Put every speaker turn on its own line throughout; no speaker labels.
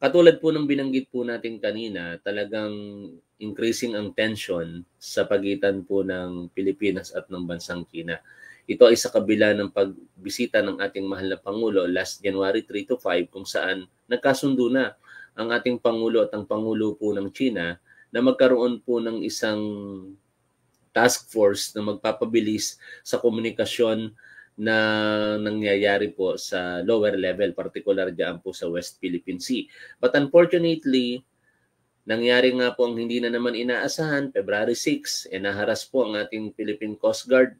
Katulad po ng binanggit po natin kanina, talagang increasing ang tension sa pagitan po ng Pilipinas at ng bansang China. Ito ay sa kabila ng pagbisita ng ating mahal na Pangulo last January 3 to 5 kung saan nagkasundo na ang ating Pangulo at ang Pangulo po ng China na magkaroon po ng isang task force na magpapabilis sa komunikasyon na nangyayari po sa lower level, particular dyan po sa West Philippine Sea. But unfortunately, nangyari nga po ang hindi na naman inaasahan, February 6, eh naharas po ang ating Philippine Coast Guard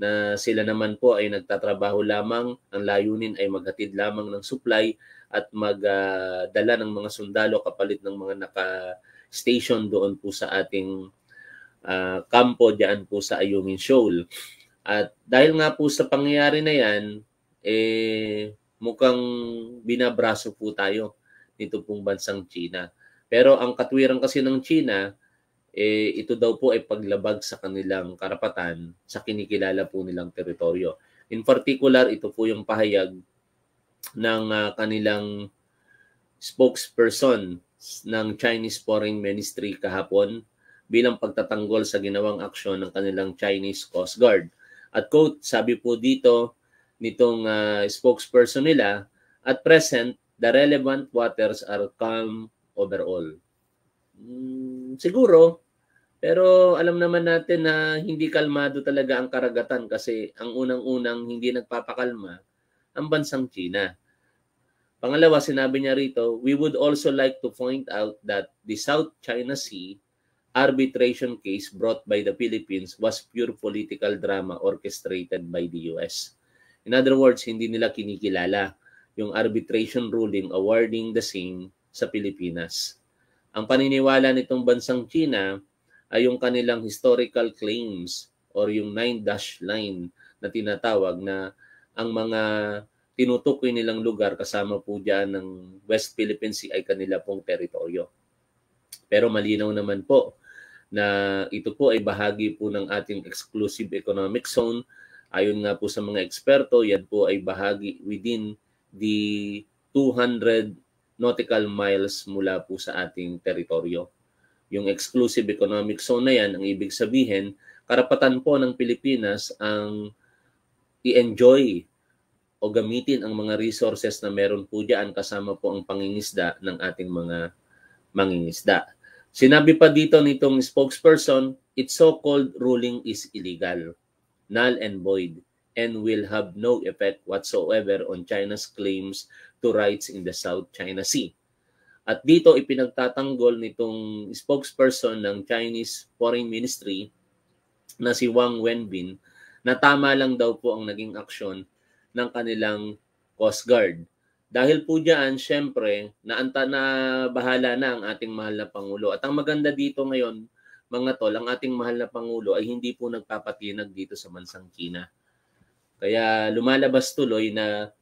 na sila naman po ay nagtatrabaho lamang, ang layunin ay maghatid lamang ng supply at magdala ah, uh, ng mga sundalo kapalit ng mga naka-station doon po sa ating uh, kampo diyan po sa Ayungin Shoal. At dahil nga po sa pangyayari na yan, eh, mukhang binabraso po tayo dito pong bansang China. Pero ang katwiran kasi ng China, eh, ito daw po ay paglabag sa kanilang karapatan sa kinikilala po nilang teritoryo. In particular, ito po yung pahayag ng uh, kanilang spokesperson ng Chinese Foreign Ministry kahapon bilang pagtatanggol sa ginawang aksyon ng kanilang Chinese Coast Guard at quote, sabi po dito nitong uh, spokesperson nila, at present, the relevant waters are calm overall. Mm, siguro, pero alam naman natin na hindi kalmado talaga ang karagatan kasi ang unang-unang hindi nagpapakalma ang bansang China. Pangalawa, sinabi niya rito, we would also like to point out that the South China Sea arbitration case brought by the Philippines was pure political drama orchestrated by the US. In other words, hindi nila kinikilala yung arbitration ruling awarding the same sa Pilipinas. Ang paniniwala nitong bansang China ay yung kanilang historical claims or yung nine dash line na tinatawag na ang mga tinutukoy nilang lugar kasama po dyan ng West Philippine Sea ay kanila pong teritoryo. Pero malinaw naman po na ito po ay bahagi po ng ating exclusive economic zone. Ayon nga po sa mga eksperto, yan po ay bahagi within the 200 nautical miles mula po sa ating teritoryo. Yung exclusive economic zone na yan, ang ibig sabihin, karapatan po ng Pilipinas ang i-enjoy o gamitin ang mga resources na meron po dyan kasama po ang pangingisda ng ating mga mangingisda. Sinabi pa dito nitong spokesperson, its so-called ruling is illegal, null and void, and will have no effect whatsoever on China's claims to rights in the South China Sea. At dito ipinagtatanggol nitong spokesperson ng Chinese Foreign Ministry na si Wang Wenbin na tama lang daw po ang naging aksyon ng kanilang Coast Guard dahil po dyan, syempre, naanta na bahala na ang ating mahal na Pangulo. At ang maganda dito ngayon, mga tol, ang ating mahal na Pangulo ay hindi po nagpapatinag dito sa Mansang China. Kaya lumalabas tuloy na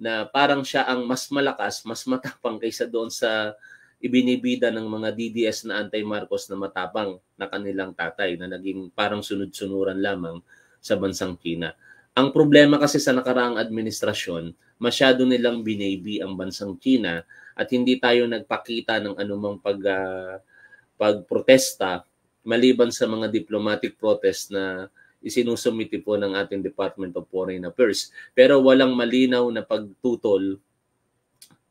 na parang siya ang mas malakas, mas matapang kaysa doon sa ibinibida ng mga DDS na anti-Marcos na matapang na kanilang tatay na naging parang sunod-sunuran lamang sa bansang China. Ang problema kasi sa nakaraang administrasyon, masyado nilang binaby ang bansang China at hindi tayo nagpakita ng anumang pag, uh, pagprotesta maliban sa mga diplomatic protest na isinusumiti po ng ating Department of Foreign Affairs. Pero walang malinaw na pagtutol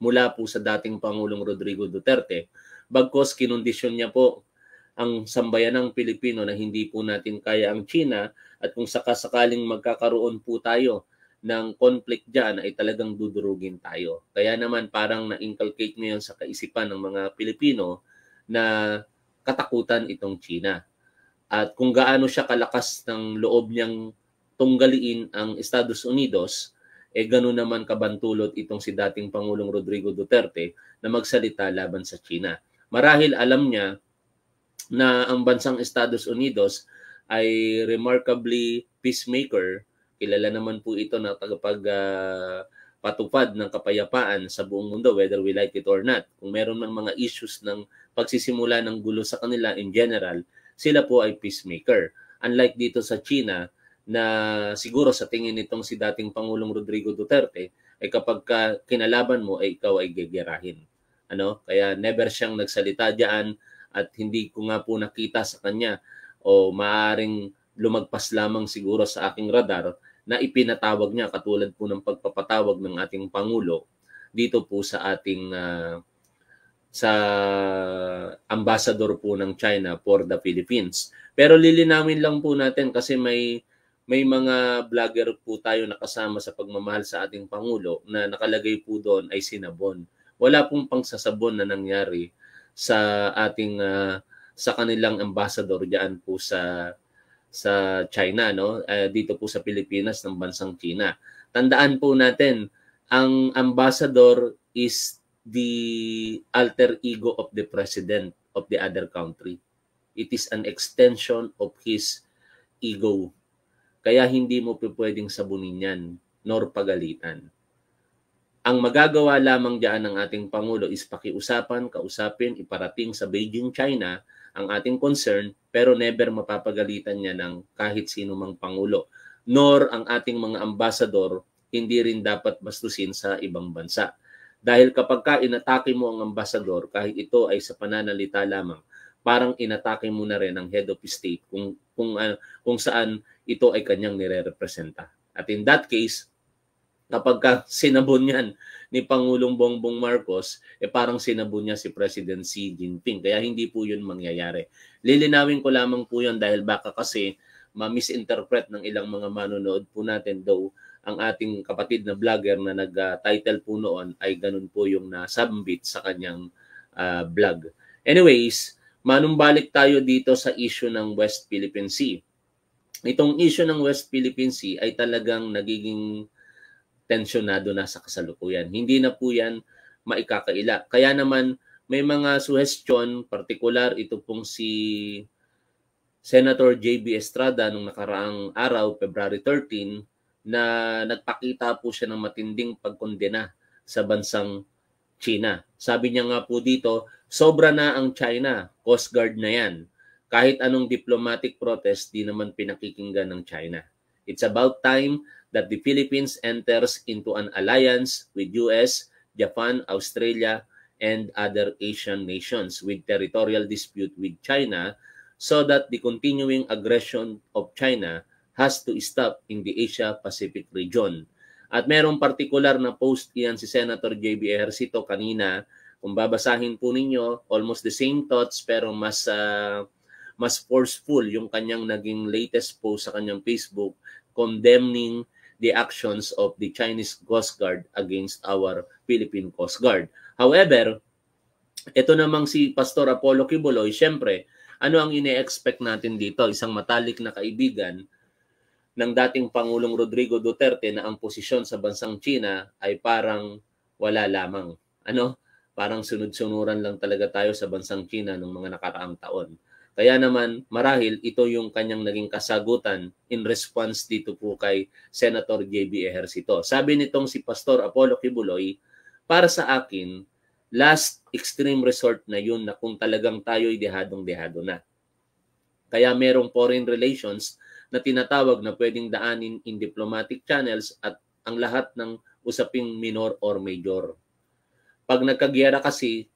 mula po sa dating Pangulong Rodrigo Duterte. Bagkos kinondisyon niya po ang sambayanang Pilipino na hindi po natin kaya ang China at kung sakasakaling magkakaroon po tayo ng conflict dyan ay talagang dudurugin tayo. Kaya naman parang na-inculcate ngayon sa kaisipan ng mga Pilipino na katakutan itong China. At kung gaano siya kalakas ng loob niyang tunggaliin ang Estados Unidos, eh gano'n naman kabantulot itong si dating Pangulong Rodrigo Duterte na magsalita laban sa China. Marahil alam niya na ang bansang Estados Unidos ay remarkably peacemaker. Kilala naman po ito na tagapag uh, patupad ng kapayapaan sa buong mundo whether we like it or not. Kung meron mang mga issues ng pagsisimula ng gulo sa kanila in general, sila po ay peacemaker. Unlike dito sa China na siguro sa tingin nitong si dating Pangulong Rodrigo Duterte ay kapag ka kinalaban mo ay ikaw ay gegerahin. Ano? Kaya never siyang nagsalita diyan at hindi ko nga po nakita sa kanya o maaring lumagpas lamang siguro sa aking radar na ipinatawag niya katulad po ng pagpapatawag ng ating Pangulo dito po sa ating uh, sa ambassador po ng China for the Philippines. Pero lilinawin lang po natin kasi may may mga vlogger po tayo nakasama sa pagmamahal sa ating Pangulo na nakalagay po doon ay sinabon. Wala pong pangsasabon na nangyari sa ating uh, sa kanilang ambassador diyan po sa sa China no uh, dito po sa Pilipinas ng bansang China. Tandaan po natin ang ambassador is the alter ego of the president of the other country. It is an extension of his ego. Kaya hindi mo pwedeng sabunin yan nor pagalitan. Ang magagawa lamang diyan ng ating Pangulo is pakiusapan, kausapin, iparating sa Beijing, China ang ating concern pero never mapapagalitan niya ng kahit sino mang pangulo nor ang ating mga ambasador hindi rin dapat bastusin sa ibang bansa. Dahil kapag ka inatake mo ang ambasador kahit ito ay sa pananalita lamang, parang inatake mo na rin ang head of state kung kung uh, kung saan ito ay kanyang nirerepresenta. At in that case, kapag sinabon yan ni Pangulong Bongbong Marcos, eh parang sinabon niya si President Xi Jinping. Kaya hindi po yun mangyayari. Lilinawin ko lamang po yun dahil baka kasi ma-misinterpret ng ilang mga manonood po natin though ang ating kapatid na vlogger na nag-title po noon ay ganun po yung nasubmit sa kanyang uh, vlog. Anyways, manumbalik tayo dito sa issue ng West Philippine Sea. Itong issue ng West Philippine Sea ay talagang nagiging tensyonado na sa kasalukuyan. Hindi na po yan maikakaila. Kaya naman may mga suhestyon, particular ito pong si Senator JB Estrada nung nakaraang araw, February 13, na nagpakita po siya ng matinding pagkondena sa bansang China. Sabi niya nga po dito, sobra na ang China, Coast Guard na yan. Kahit anong diplomatic protest, di naman pinakikinggan ng China. It's about time that the Philippines enters into an alliance with US, Japan, Australia, and other Asian nations with territorial dispute with China so that the continuing aggression of China has to stop in the Asia-Pacific region. At merong particular na post iyan si Senator J.B. Ejercito kanina. Kung babasahin po ninyo, almost the same thoughts pero mas uh, mas forceful yung kanyang naging latest post sa kanyang Facebook condemning the actions of the Chinese Coast Guard against our Philippine Coast Guard. However, ito namang si Pastor Apollo Kibuloy, syempre, ano ang ine-expect natin dito? Isang matalik na kaibigan ng dating Pangulong Rodrigo Duterte na ang posisyon sa bansang China ay parang wala lamang. Ano? Parang sunod-sunuran lang talaga tayo sa bansang China ng mga nakaraang taon. Kaya naman marahil ito yung kanyang naging kasagutan in response dito po kay Senator JB Ejercito. Sabi nitong si Pastor Apollo Kibuloy, para sa akin, last extreme resort na yun na kung talagang tayo'y dehadong-dehado na. Kaya merong foreign relations na tinatawag na pwedeng daanin in diplomatic channels at ang lahat ng usaping minor or major. Pag nagkagyera kasi,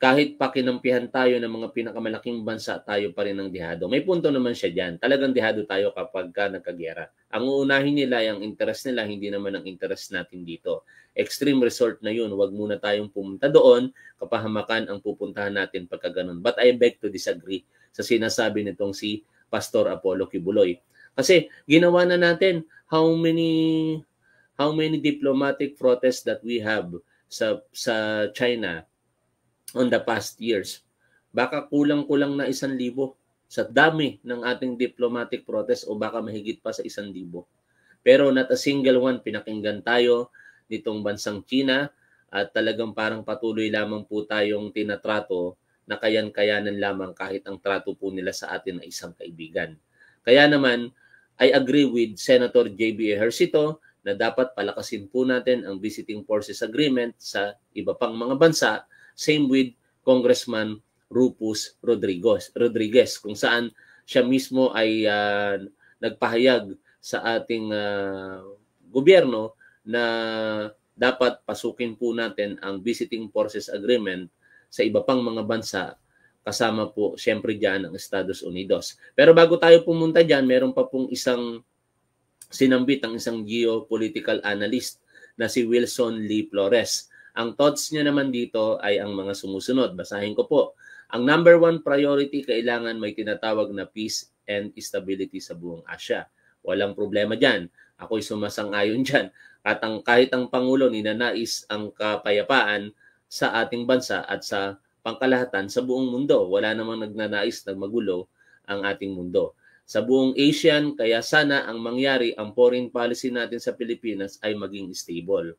kahit pakinampihan tayo ng mga pinakamalaking bansa, tayo pa rin ang dihado. May punto naman siya dyan. Talagang dihado tayo kapag ka nagkagera. Ang uunahin nila, ang interest nila, hindi naman ang interest natin dito. Extreme resort na yun. Huwag muna tayong pumunta doon. Kapahamakan ang pupuntahan natin pagka ganun. But I beg to disagree sa sinasabi nitong si Pastor Apollo Kibuloy. Kasi ginawa na natin how many how many diplomatic protests that we have sa sa China on the past years. Baka kulang-kulang na isang libo sa dami ng ating diplomatic protest o baka mahigit pa sa isang libo. Pero not a single one pinakinggan tayo nitong bansang China at talagang parang patuloy lamang po tayong tinatrato na kayan-kayanan lamang kahit ang trato po nila sa atin ay isang kaibigan. Kaya naman, I agree with Senator J.B. Ejercito na dapat palakasin po natin ang Visiting Forces Agreement sa iba pang mga bansa Same with Congressman Rufus Rodriguez, Rodriguez kung saan siya mismo ay uh, nagpahayag sa ating uh, gobyerno na dapat pasukin po natin ang Visiting Forces Agreement sa iba pang mga bansa kasama po siyempre dyan ang Estados Unidos. Pero bago tayo pumunta dyan, meron pa pong isang sinambit ang isang geopolitical analyst na si Wilson Lee Flores ang thoughts niya naman dito ay ang mga sumusunod. Basahin ko po. Ang number one priority, kailangan may tinatawag na peace and stability sa buong Asia. Walang problema dyan. Ako'y sumasang-ayon dyan. At ang, kahit ang Pangulo ninanais ang kapayapaan sa ating bansa at sa pangkalahatan sa buong mundo. Wala namang nagnanais na magulo ang ating mundo. Sa buong Asian, kaya sana ang mangyari ang foreign policy natin sa Pilipinas ay maging stable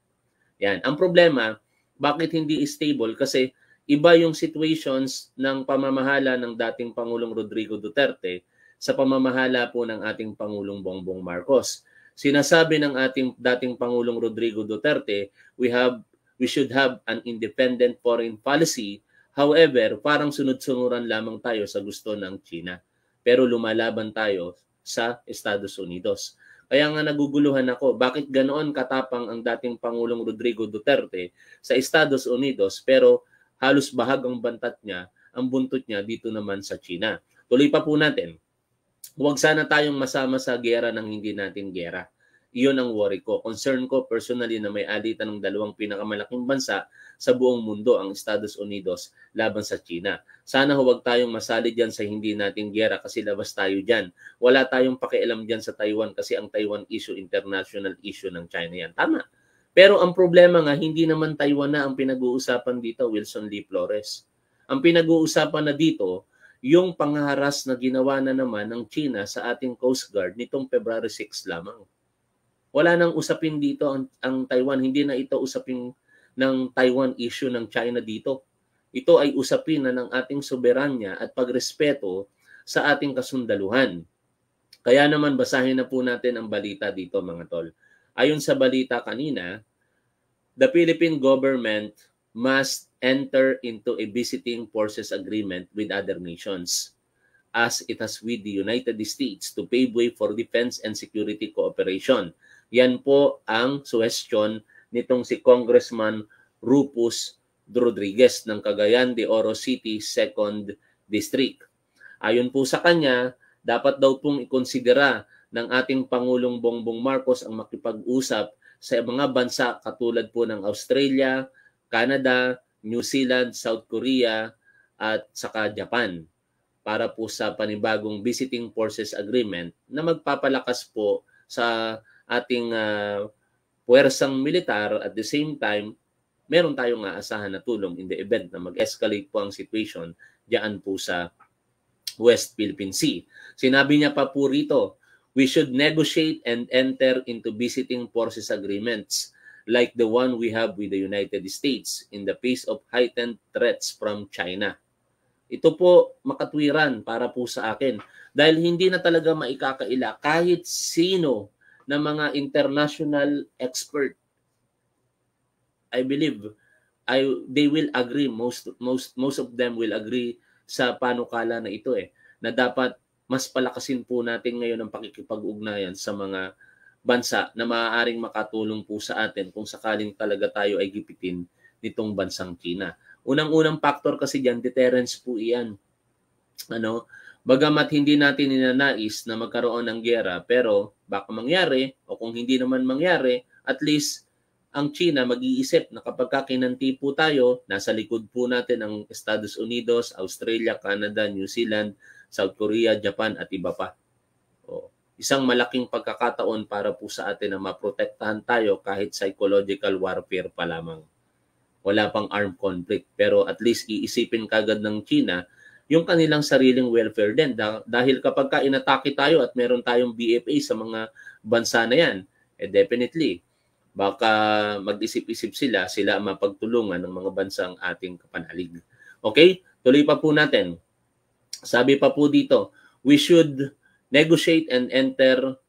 yan. Ang problema, bakit hindi stable? Kasi iba yung situations ng pamamahala ng dating Pangulong Rodrigo Duterte sa pamamahala po ng ating Pangulong Bongbong Marcos. Sinasabi ng ating dating Pangulong Rodrigo Duterte, we have we should have an independent foreign policy. However, parang sunod-sunuran lamang tayo sa gusto ng China. Pero lumalaban tayo sa Estados Unidos. Kaya nga naguguluhan ako, bakit ganoon katapang ang dating Pangulong Rodrigo Duterte sa Estados Unidos pero halos bahagang bantat niya, ang buntot niya dito naman sa China. Tuloy pa po natin. Huwag sana tayong masama sa gera ng hindi natin gera. Iyon ang worry ko. Concern ko personally na may alitan ng dalawang pinakamalaking bansa sa buong mundo ang Estados Unidos laban sa China. Sana huwag tayong masali dyan sa hindi nating gera kasi labas tayo dyan. Wala tayong pakialam dyan sa Taiwan kasi ang Taiwan issue, international issue ng China yan. Tama. Pero ang problema nga, hindi naman Taiwan na ang pinag-uusapan dito, Wilson Lee Flores. Ang pinag-uusapan na dito, yung pangharas na ginawa na naman ng China sa ating Coast Guard nitong February 6 lamang. Wala nang usapin dito ang, ang Taiwan. Hindi na ito usapin ng Taiwan issue ng China dito. Ito ay usapin na ng ating soberanya at pagrespeto sa ating kasundaluhan. Kaya naman basahin na po natin ang balita dito mga tol. Ayon sa balita kanina, the Philippine government must enter into a visiting forces agreement with other nations as it has with the United States to pave way for defense and security cooperation yan po ang suwestyon nitong si Congressman Rufus Rodriguez ng Cagayan de Oro City 2nd District. Ayon po sa kanya, dapat daw pong ikonsidera ng ating Pangulong Bongbong Marcos ang makipag-usap sa mga bansa katulad po ng Australia, Canada, New Zealand, South Korea at saka Japan para po sa panibagong Visiting Forces Agreement na magpapalakas po sa ating uh, puwersang militar at the same time, meron tayong aasahan na tulong in the event na mag-escalate po ang situation diyan po sa West Philippine Sea. Sinabi niya pa po rito, we should negotiate and enter into visiting forces agreements like the one we have with the United States in the face of heightened threats from China. Ito po makatwiran para po sa akin dahil hindi na talaga maikakaila kahit sino ng mga international expert. I believe I they will agree most most most of them will agree sa panukala na ito eh na dapat mas palakasin po natin ngayon ang pakikipag-ugnayan sa mga bansa na maaaring makatulong po sa atin kung sakaling talaga tayo ay gipitin nitong bansang China. Unang-unang factor kasi diyan deterrence po iyan. Ano, Bagamat hindi natin ninanais na magkaroon ng gera, pero baka mangyari o kung hindi naman mangyari, at least ang China mag-iisip na kapag kinanti po tayo, nasa likod po natin ang Estados Unidos, Australia, Canada, New Zealand, South Korea, Japan at iba pa. O, isang malaking pagkakataon para po sa atin na maprotektahan tayo kahit psychological warfare pa lamang. Wala pang armed conflict pero at least iisipin kagad ng China yung kanilang sariling welfare din. Dahil kapag ka inatake tayo at meron tayong BFA sa mga bansa na yan, eh definitely, baka mag-isip-isip sila, sila ang mapagtulungan ng mga bansang ating kapanalig. Okay? Tuloy pa po natin. Sabi pa po dito, we should negotiate and enter,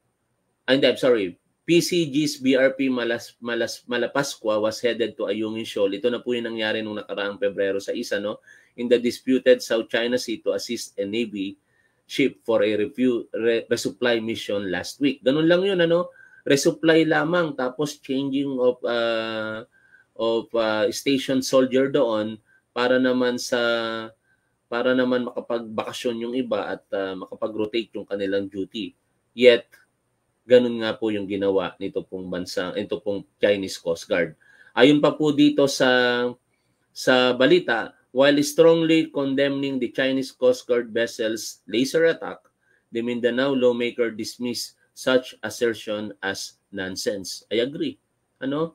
and I'm sorry, PCG's BRP Malas, Malas, Malapascua was headed to Ayungin Shoal. Ito na po yung nangyari nung nakaraang Pebrero sa isa, no? In the disputed South China Sea to assist a Navy ship for a review, re, resupply mission last week. Ganun lang yun, ano? Resupply lamang, tapos changing of, uh, of uh, station soldier doon para naman sa para naman makapagbakasyon yung iba at uh, makapag-rotate yung kanilang duty. Yet, Ganun nga po yung ginawa nito pong bansa, ito pong Chinese Coast Guard. Ayon pa po dito sa sa balita, while strongly condemning the Chinese Coast Guard vessel's laser attack, the Mindanao lawmaker dismissed such assertion as nonsense. I agree. Ano?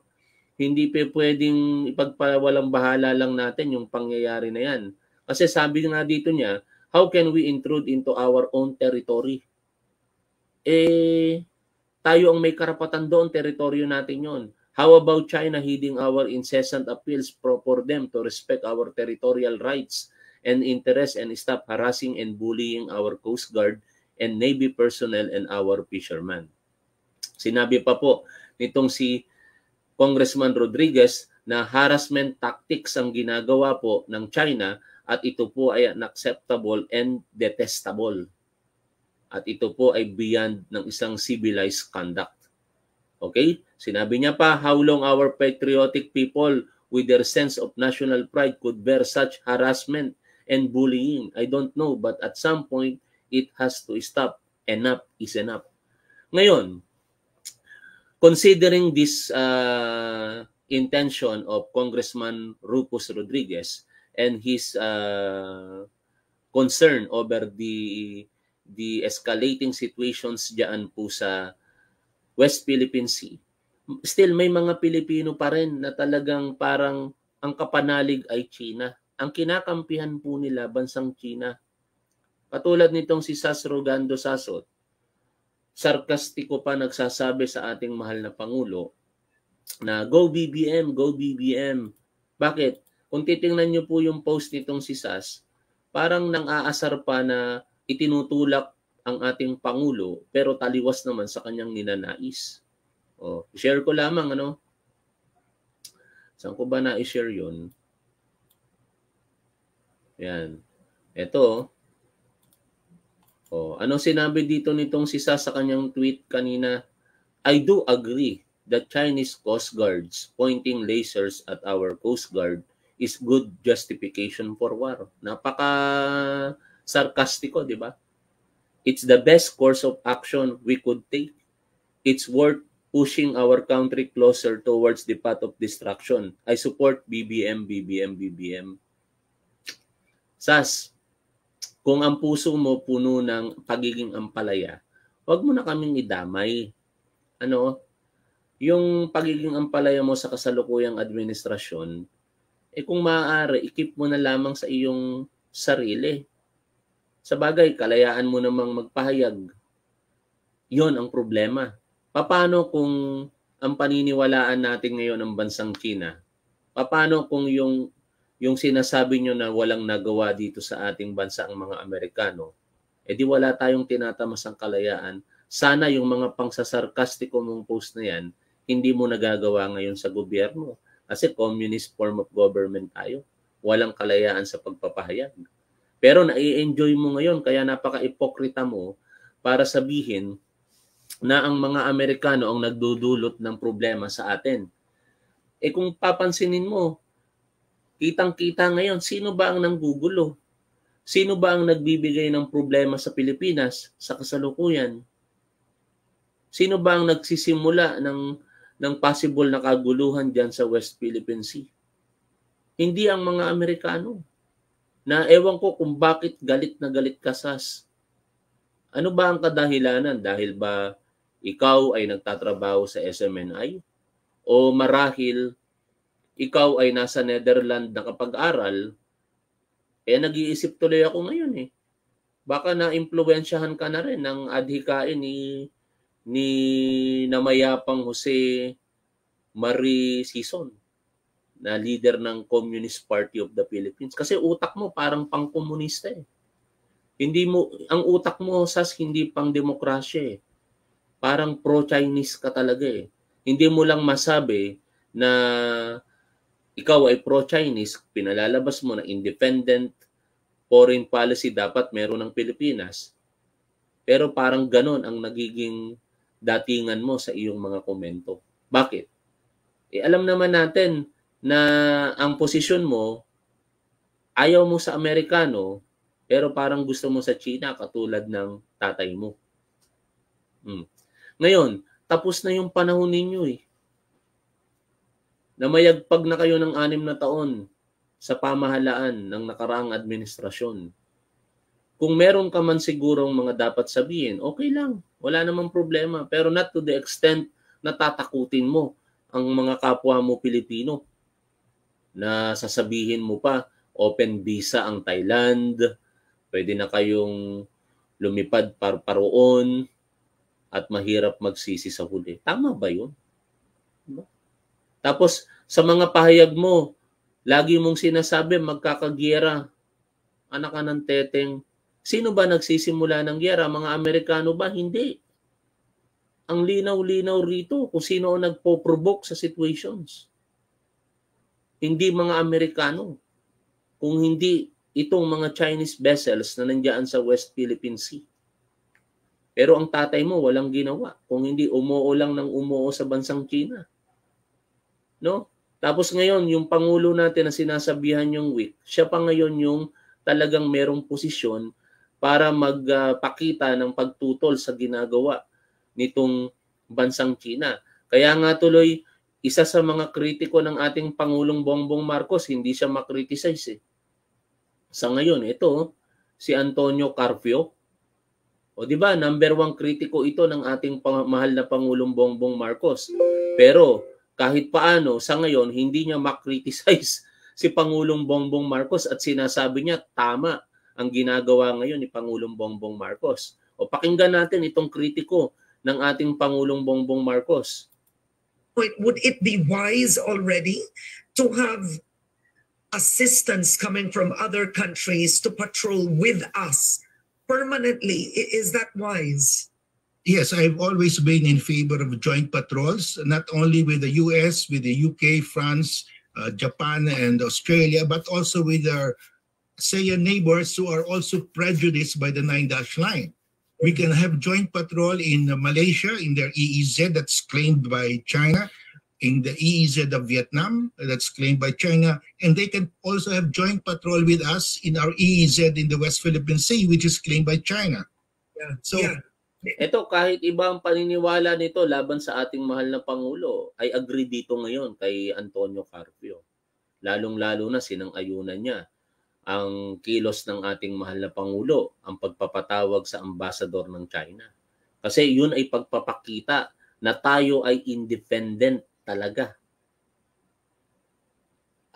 Hindi pa pwedeng ipagpawalang bahala lang natin yung pangyayari na yan. Kasi sabi nga dito niya, how can we intrude into our own territory? Eh, tayo ang may karapatan doon, teritoryo natin yon. How about China heeding our incessant appeals pro for them to respect our territorial rights and interests and stop harassing and bullying our Coast Guard and Navy personnel and our fishermen? Sinabi pa po nitong si Congressman Rodriguez na harassment tactics ang ginagawa po ng China at ito po ay unacceptable and detestable at ito po ay beyond ng isang civilized conduct. Okay? Sinabi niya pa, how long our patriotic people with their sense of national pride could bear such harassment and bullying? I don't know, but at some point, it has to stop. Enough is enough. Ngayon, considering this uh, intention of Congressman Rufus Rodriguez and his uh, concern over the the escalating situations diyan po sa West Philippine Sea, still may mga Pilipino pa rin na talagang parang ang kapanalig ay China. Ang kinakampihan po nila bansang China. Katulad nitong si Sasro Gando Sasot, sarkastiko pa nagsasabi sa ating mahal na Pangulo na go BBM, go BBM. Bakit? Kung titingnan niyo po yung post nitong si Sas, parang nang aasar pa na itinutulak ang ating Pangulo pero taliwas naman sa kanyang ninanais. Oh, share ko lamang ano. Saan ko ba na-share 'yon? Yan. Ito. Oh. oh, ano sinabi dito nitong si sisa sa kanyang tweet kanina? I do agree that Chinese Coast Guards pointing lasers at our Coast Guard is good justification for war. Napaka sarkastiko, di ba? It's the best course of action we could take. It's worth pushing our country closer towards the path of destruction. I support BBM, BBM, BBM. Sas, kung ang puso mo puno ng pagiging ampalaya, huwag mo na kaming idamay. Ano? Yung pagiging ampalaya mo sa kasalukuyang administrasyon, eh kung maaari, ikip mo na lamang sa iyong sarili sa bagay, kalayaan mo namang magpahayag. Yon ang problema. Paano kung ang paniniwalaan natin ngayon ng bansang China? Paano kung yung yung sinasabi nyo na walang nagawa dito sa ating bansa ang mga Amerikano, edi eh wala tayong tinatamas ang kalayaan. Sana yung mga pangsasarkastiko mong post na yan, hindi mo nagagawa ngayon sa gobyerno. Kasi communist form of government tayo. Walang kalayaan sa pagpapahayag. Pero nai-enjoy mo ngayon kaya napaka-ipokrita mo para sabihin na ang mga Amerikano ang nagdudulot ng problema sa atin. Eh kung papansinin mo, kitang-kita ngayon, sino ba ang nanggugulo? Sino ba ang nagbibigay ng problema sa Pilipinas sa kasalukuyan? Sino ba ang nagsisimula ng, ng possible na kaguluhan dyan sa West Philippine Sea? Hindi ang mga Amerikano na ewan ko kung bakit galit na galit ka sas. Ano ba ang kadahilanan? Dahil ba ikaw ay nagtatrabaho sa SMNI? O marahil ikaw ay nasa Netherlands na kapag aral eh nag-iisip tuloy ako ngayon eh. Baka na-impluensyahan ka na rin ng adhikain ni ni Namayapang Jose Marie Sison na leader ng Communist Party of the Philippines kasi utak mo parang pangkomunista eh. Hindi mo ang utak mo sas hindi pang demokrasya eh. Parang pro-Chinese ka talaga eh. Hindi mo lang masabi na ikaw ay pro-Chinese, pinalalabas mo na independent foreign policy dapat meron ng Pilipinas. Pero parang ganon ang nagiging datingan mo sa iyong mga komento. Bakit? Eh alam naman natin na ang posisyon mo, ayaw mo sa Amerikano, pero parang gusto mo sa China katulad ng tatay mo. Hmm. Ngayon, tapos na yung panahon ninyo eh. Na Namayagpag na kayo ng anim na taon sa pamahalaan ng nakaraang administrasyon. Kung meron ka man sigurong mga dapat sabihin, okay lang, wala namang problema. Pero not to the extent na tatakutin mo ang mga kapwa mo Pilipino na sasabihin mo pa open visa ang Thailand, pwede na kayong lumipad par paroon at mahirap magsisi sa huli. Tama ba 'yun? Diba? Tapos sa mga pahayag mo, lagi mong sinasabi magkakagiyera. Anak ka ng teteng. Sino ba nagsisimula ng giyera? Mga Amerikano ba? Hindi. Ang linaw-linaw rito kung sino ang nagpo-provoke sa situations hindi mga Amerikano, kung hindi itong mga Chinese vessels na nandiyan sa West Philippine Sea. Pero ang tatay mo walang ginawa kung hindi umuo lang ng umuo sa bansang China. No? Tapos ngayon, yung pangulo natin na sinasabihan yung weak, siya pa ngayon yung talagang merong posisyon para magpakita ng pagtutol sa ginagawa nitong bansang China. Kaya nga tuloy isa sa mga kritiko ng ating Pangulong Bongbong Marcos, hindi siya makriticize eh. Sa ngayon, ito, oh, si Antonio Carpio. O di ba, number one kritiko ito ng ating mahal na Pangulong Bongbong Marcos. Pero kahit paano, sa ngayon, hindi niya makriticize si Pangulong Bongbong Marcos at sinasabi niya tama ang ginagawa ngayon ni Pangulong Bongbong Marcos. O pakinggan natin itong kritiko ng ating Pangulong Bongbong Marcos.
would it be wise already to have assistance coming from other countries to patrol with us permanently? Is that wise? Yes, I've always been in favor of joint patrols, not only with the US, with the UK, France, uh, Japan, and Australia, but also with our say your neighbors who are also prejudiced by the nine dash line. We can have joint patrol in Malaysia in their EEZ that's claimed by China, in the EEZ of Vietnam that's claimed by China, and they can also have joint patrol with us in our EEZ in the West Philippine Sea, which is claimed by China. Yeah.
So, yeah. Ito, kahit iba ang paniniwala nito laban sa ating mahal na Pangulo, ay agree dito ngayon kay Antonio Carpio. Lalong-lalo na sinang ayunan niya ang kilos ng ating mahal na Pangulo, ang pagpapatawag sa ambasador ng China. Kasi yun ay pagpapakita na tayo ay independent talaga.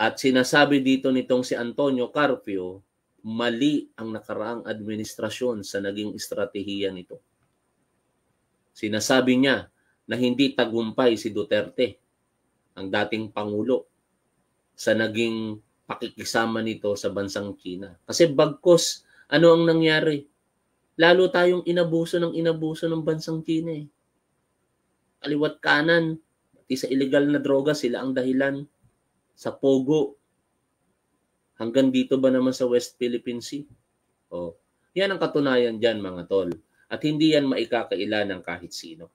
At sinasabi dito nitong si Antonio Carpio, mali ang nakaraang administrasyon sa naging estratehiya nito. Sinasabi niya na hindi tagumpay si Duterte, ang dating Pangulo, sa naging pakikisama nito sa bansang China. Kasi bagkos, ano ang nangyari? Lalo tayong inabuso ng inabuso ng bansang China eh. Aliwat kanan, pati sa ilegal na droga, sila ang dahilan. Sa Pogo, hanggang dito ba naman sa West Philippine Sea? O, yan ang katunayan dyan mga tol. At hindi yan maikakaila ng kahit sino.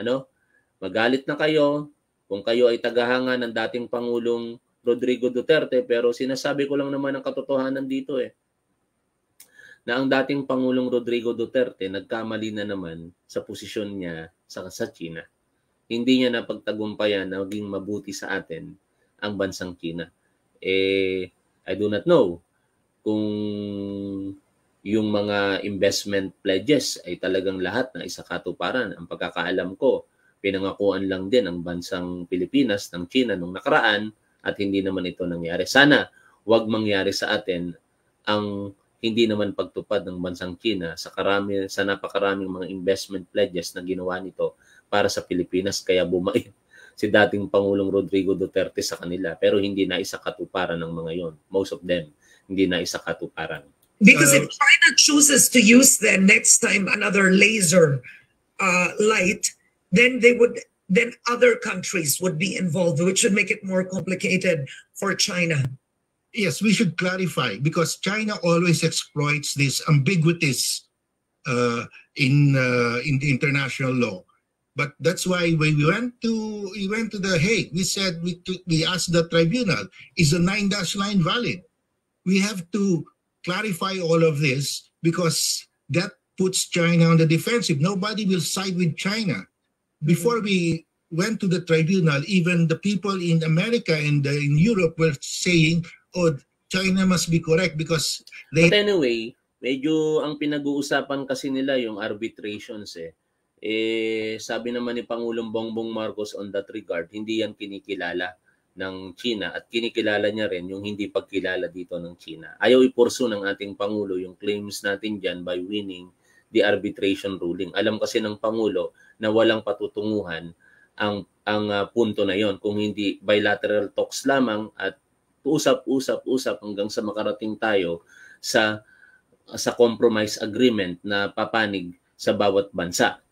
Ano? Magalit na kayo kung kayo ay tagahanga ng dating Pangulong Rodrigo Duterte pero sinasabi ko lang naman ang katotohanan dito eh na ang dating Pangulong Rodrigo Duterte nagkamali na naman sa posisyon niya sa, sa China. Hindi niya napagtagumpayan na maging mabuti sa atin ang bansang China. Eh, I do not know kung yung mga investment pledges ay talagang lahat na isa katuparan. Ang pagkakaalam ko, pinangakuan lang din ang bansang Pilipinas ng China nung nakaraan at hindi naman ito nangyari. Sana wag mangyari sa atin ang hindi naman pagtupad ng bansang China sa karami sa napakaraming mga investment pledges na ginawa nito para sa Pilipinas kaya bumait si dating Pangulong Rodrigo Duterte sa kanila pero hindi na isa katuparan ng mga yon most of them hindi na isa katuparan
because uh, if China chooses to use then next time another laser uh, light then they would then other countries would be involved, which would make it more complicated for China. Yes, we should clarify because China always exploits these ambiguities uh, in uh, in the international law. But that's why when we went to we went to the Hague, we said we took, we asked the tribunal, is the nine dash line valid? We have to clarify all of this because that puts China on the defensive. Nobody will side with China before we went to the tribunal, even the people in America and the, uh, in Europe were saying, oh, China must be correct because
they... But anyway, medyo ang pinag-uusapan kasi nila yung arbitrations eh. Eh, sabi naman ni Pangulong Bongbong Marcos on that regard, hindi yan kinikilala ng China at kinikilala niya rin yung hindi pagkilala dito ng China. Ayaw ipurso ng ating Pangulo yung claims natin dyan by winning the arbitration ruling. Alam kasi ng Pangulo na walang patutunguhan ang ang uh, punto na yon kung hindi bilateral talks lamang at usap-usap-usap hanggang sa makarating tayo sa sa compromise agreement na papanig sa bawat bansa.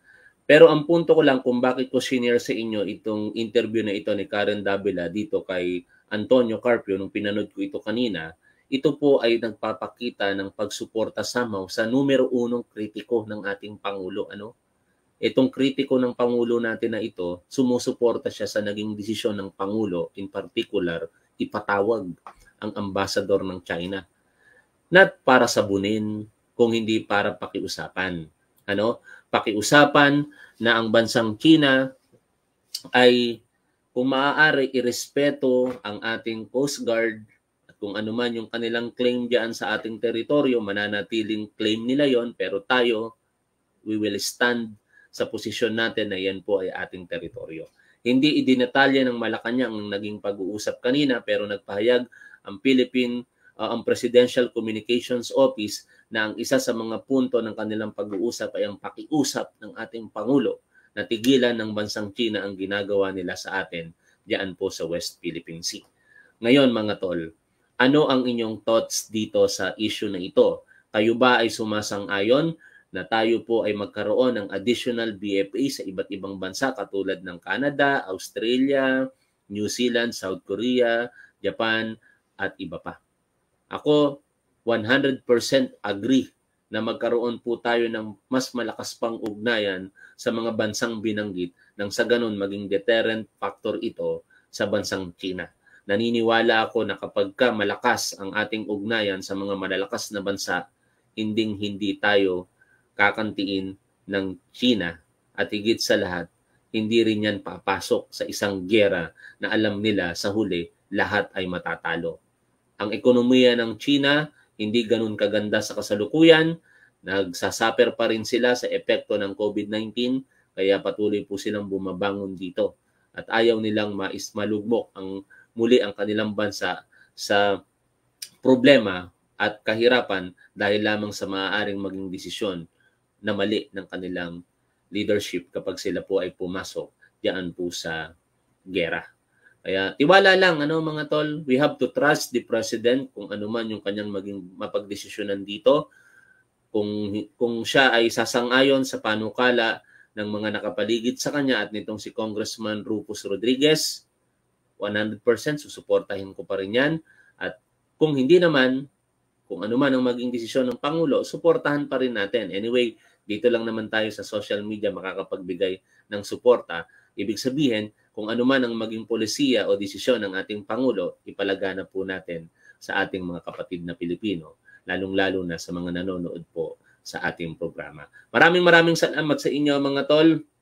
Pero ang punto ko lang kung bakit ko senior sa inyo itong interview na ito ni Karen Davila dito kay Antonio Carpio nung pinanood ko ito kanina ito po ay nagpapakita ng pagsuporta sa samaw sa numero unong kritiko ng ating Pangulo. Ano? Itong kritiko ng Pangulo natin na ito, sumusuporta siya sa naging desisyon ng Pangulo, in particular, ipatawag ang ambasador ng China. Not para sabunin, kung hindi para pakiusapan. Ano? Pakiusapan na ang bansang China ay kung maaari irespeto ang ating Coast Guard kung ano man yung kanilang claim diyan sa ating teritoryo, mananatiling claim nila yon pero tayo, we will stand sa posisyon natin na yan po ay ating teritoryo. Hindi idinatalya ng Malacanang ang naging pag-uusap kanina pero nagpahayag ang Philippine uh, ang Presidential Communications Office na ang isa sa mga punto ng kanilang pag-uusap ay ang pakiusap ng ating Pangulo na tigilan ng bansang China ang ginagawa nila sa atin diyan po sa West Philippine Sea. Ngayon mga tol, ano ang inyong thoughts dito sa issue na ito? Kayo ba ay sumasang-ayon na tayo po ay magkaroon ng additional BFA sa iba't ibang bansa katulad ng Canada, Australia, New Zealand, South Korea, Japan, at iba pa. Ako, 100% agree na magkaroon po tayo ng mas malakas pang ugnayan sa mga bansang binanggit nang sa ganun maging deterrent factor ito sa bansang China. Naniniwala ako na kapag ka malakas ang ating ugnayan sa mga malalakas na bansa, hindi hindi tayo kakantiin ng China at higit sa lahat, hindi rin yan papasok sa isang gera na alam nila sa huli lahat ay matatalo. Ang ekonomiya ng China hindi ganun kaganda sa kasalukuyan, nagsasuffer pa rin sila sa epekto ng COVID-19 kaya patuloy po silang bumabangon dito at ayaw nilang maismalugmok malugmok ang muli ang kanilang bansa sa problema at kahirapan dahil lamang sa maaaring maging desisyon na mali ng kanilang leadership kapag sila po ay pumasok diyan po sa gera. Kaya tiwala lang ano mga tol, we have to trust the president kung ano man yung kanyang maging mapagdesisyonan dito. Kung kung siya ay sasang-ayon sa panukala ng mga nakapaligid sa kanya at nitong si Congressman Rufus Rodriguez, 100% susuportahin ko pa rin yan. At kung hindi naman, kung ano man ang maging desisyon ng Pangulo, suportahan pa rin natin. Anyway, dito lang naman tayo sa social media makakapagbigay ng suporta. Ibig sabihin, kung ano man ang maging polisiya o desisyon ng ating Pangulo, ipalagana po natin sa ating mga kapatid na Pilipino, lalong-lalo na sa mga nanonood po sa ating programa. Maraming maraming salamat sa inyo mga tol.